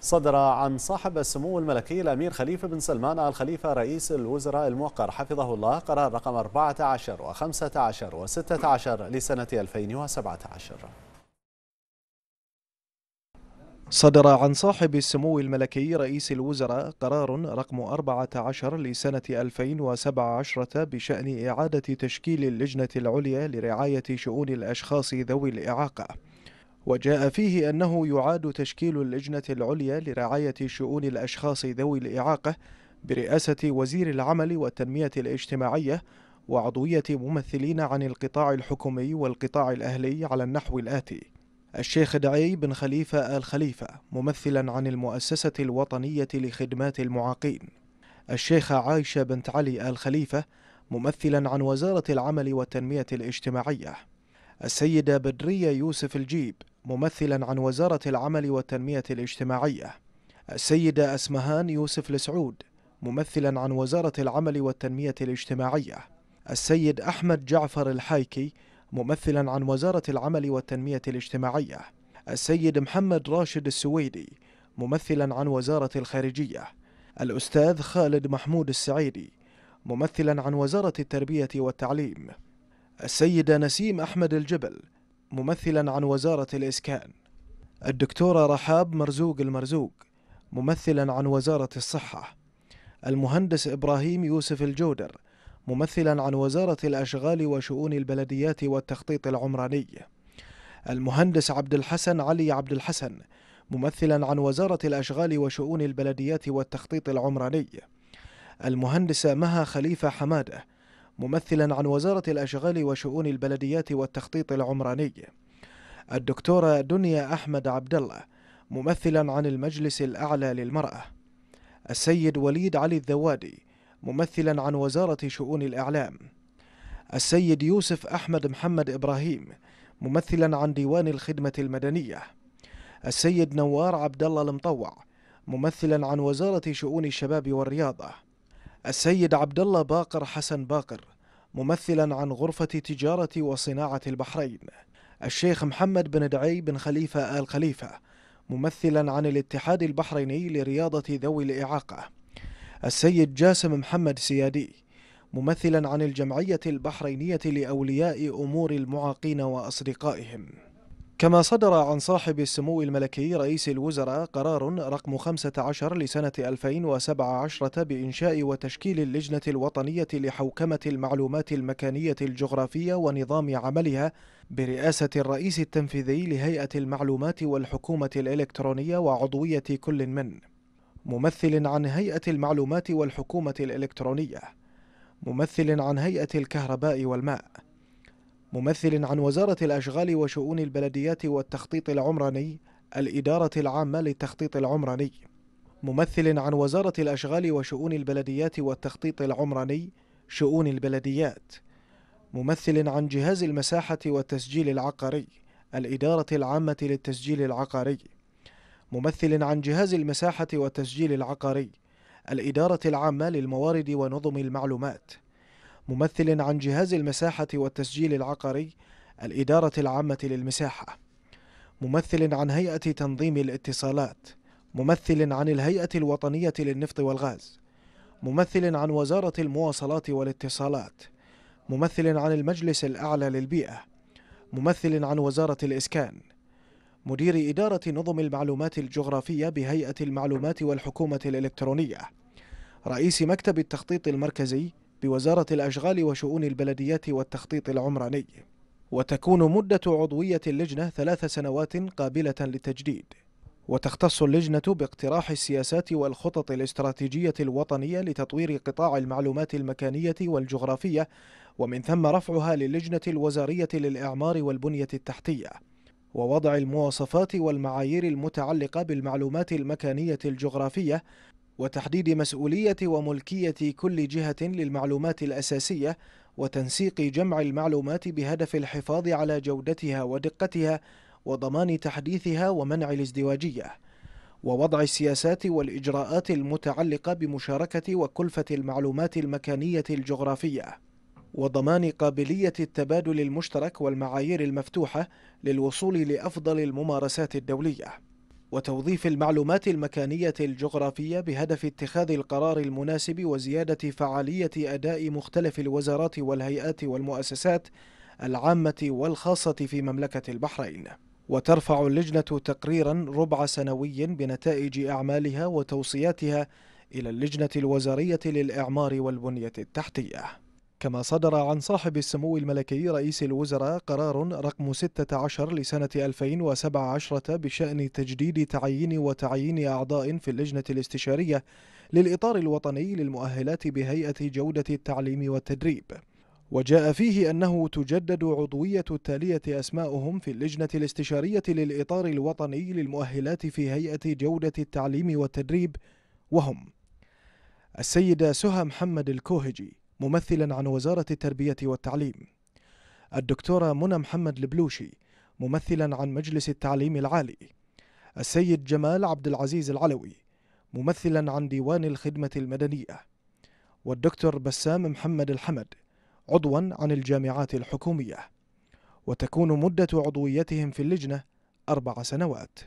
صدر عن صاحب السمو الملكي الأمير خليفة بن سلمان آل خليفة رئيس الوزراء الموقر حفظه الله قرار رقم 14 و15 و16 لسنة 2017 صدر عن صاحب السمو الملكي رئيس الوزراء قرار رقم 14 لسنة 2017 بشأن إعادة تشكيل اللجنة العليا لرعاية شؤون الأشخاص ذوي الإعاقة وجاء فيه أنه يعاد تشكيل اللجنة العليا لرعاية شؤون الأشخاص ذوي الإعاقة برئاسة وزير العمل والتنمية الاجتماعية وعضوية ممثلين عن القطاع الحكومي والقطاع الأهلي على النحو الآتي الشيخ دعي بن خليفة آل خليفة ممثلا عن المؤسسة الوطنية لخدمات المعاقين الشيخة عايشة بنت علي آل خليفة ممثلا عن وزارة العمل والتنمية الاجتماعية السيدة بدرية يوسف الجيب ممثلا عن وزارة العمل والتنمية الاجتماعية السيدة أسمهان يوسف لسعود ممثلا عن وزارة العمل والتنمية الاجتماعية السيد أحمد جعفر الحايكي ممثلا عن وزارة العمل والتنمية الاجتماعية السيد محمد راشد السويدي ممثلا عن وزارة الخارجية الأستاذ خالد محمود السعيدي ممثلا عن وزارة التربية والتعليم السيدة نسيم أحمد الجبل ممثلا عن وزارة الإسكان الدكتورة رحاب مرزوق المرزوق ممثلا عن وزارة الصحة المهندس إبراهيم يوسف الجودر ممثلا عن وزارة الأشغال وشؤون البلديات والتخطيط العمراني المهندس عبد الحسن علي عبد الحسن ممثلا عن وزارة الأشغال وشؤون البلديات والتخطيط العمراني المهندسة مها خليفة حمادة ممثلا عن وزارة الأشغال وشؤون البلديات والتخطيط العمراني الدكتورة دنيا أحمد عبد الله ممثلا عن المجلس الأعلى للمرأة السيد وليد علي الذوادي ممثلا عن وزارة شؤون الإعلام السيد يوسف أحمد محمد إبراهيم ممثلا عن ديوان الخدمة المدنية السيد نوار عبد الله المطوع ممثلا عن وزارة شؤون الشباب والرياضة السيد عبد الله باقر حسن باقر ممثلا عن غرفة تجارة وصناعة البحرين الشيخ محمد بن دعي بن خليفة آل خليفة ممثلا عن الاتحاد البحريني لرياضة ذوي الإعاقة السيد جاسم محمد سيادي ممثلا عن الجمعية البحرينية لأولياء أمور المعاقين وأصدقائهم كما صدر عن صاحب السمو الملكي رئيس الوزراء قرار رقم 15 لسنة 2017 بإنشاء وتشكيل اللجنة الوطنية لحوكمة المعلومات المكانية الجغرافية ونظام عملها برئاسة الرئيس التنفيذي لهيئة المعلومات والحكومة الإلكترونية وعضوية كل من ممثل عن هيئة المعلومات والحكومة الإلكترونية ممثل عن هيئة الكهرباء والماء ممثل عن وزارة الأشغال وشؤون البلديات والتخطيط العمراني الإدارة العامة للتخطيط العمراني ممثل عن وزارة الأشغال وشؤون البلديات والتخطيط العمراني شؤون البلديات ممثل عن جهاز المساحة والتسجيل العقاري الإدارة العامة للتسجيل العقاري ممثل عن جهاز المساحة والتسجيل العقاري الإدارة العامة للموارد ونظم المعلومات ممثل عن جهاز المساحة والتسجيل العقاري الإدارة العامة للمساحة ممثل عن هيئة تنظيم الاتصالات ممثل عن الهيئة الوطنية للنفط والغاز ممثل عن وزارة المواصلات والاتصالات ممثل عن المجلس الأعلى للبيئة ممثل عن وزارة الإسكان مدير إدارة نظم المعلومات الجغرافية بهيئة المعلومات والحكومة الإلكترونية رئيس مكتب التخطيط المركزي بوزارة الأشغال وشؤون البلديات والتخطيط العمراني وتكون مدة عضوية اللجنة ثلاث سنوات قابلة للتجديد وتختص اللجنة باقتراح السياسات والخطط الاستراتيجية الوطنية لتطوير قطاع المعلومات المكانية والجغرافية ومن ثم رفعها للجنة الوزارية للإعمار والبنية التحتية ووضع المواصفات والمعايير المتعلقة بالمعلومات المكانية الجغرافية وتحديد مسؤولية وملكية كل جهة للمعلومات الأساسية وتنسيق جمع المعلومات بهدف الحفاظ على جودتها ودقتها وضمان تحديثها ومنع الازدواجية ووضع السياسات والإجراءات المتعلقة بمشاركة وكلفة المعلومات المكانية الجغرافية وضمان قابلية التبادل المشترك والمعايير المفتوحة للوصول لأفضل الممارسات الدولية وتوظيف المعلومات المكانية الجغرافية بهدف اتخاذ القرار المناسب وزيادة فعالية أداء مختلف الوزارات والهيئات والمؤسسات العامة والخاصة في مملكة البحرين وترفع اللجنة تقريرا ربع سنوي بنتائج أعمالها وتوصياتها إلى اللجنة الوزارية للإعمار والبنية التحتية كما صدر عن صاحب السمو الملكي رئيس الوزراء قرار رقم 16 لسنة 2017 بشأن تجديد تعيين وتعيين أعضاء في اللجنة الاستشارية للإطار الوطني للمؤهلات بهيئة جودة التعليم والتدريب وجاء فيه أنه تجدد عضوية التالية أسماؤهم في اللجنة الاستشارية للإطار الوطني للمؤهلات في هيئة جودة التعليم والتدريب وهم السيدة سهى محمد الكوهجي ممثلا عن وزارة التربية والتعليم الدكتورة منى محمد البلوشي ممثلا عن مجلس التعليم العالي السيد جمال عبد العزيز العلوي ممثلا عن ديوان الخدمة المدنية والدكتور بسام محمد الحمد عضوا عن الجامعات الحكومية وتكون مدة عضويتهم في اللجنة أربع سنوات